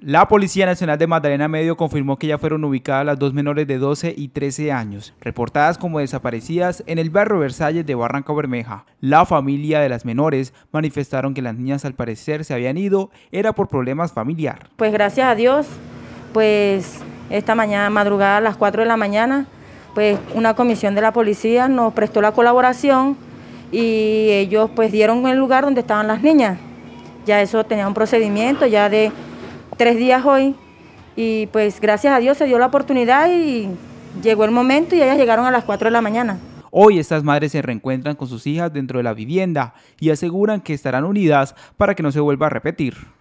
La Policía Nacional de Magdalena Medio confirmó que ya fueron ubicadas las dos menores de 12 y 13 años, reportadas como desaparecidas en el barrio Versalles de Barranca Bermeja. La familia de las menores manifestaron que las niñas al parecer se habían ido, era por problemas familiar. Pues gracias a Dios, pues esta mañana, madrugada a las 4 de la mañana, pues una comisión de la policía nos prestó la colaboración y ellos pues dieron el lugar donde estaban las niñas. Ya eso tenía un procedimiento ya de tres días hoy y pues gracias a Dios se dio la oportunidad y llegó el momento y ellas llegaron a las 4 de la mañana. Hoy estas madres se reencuentran con sus hijas dentro de la vivienda y aseguran que estarán unidas para que no se vuelva a repetir.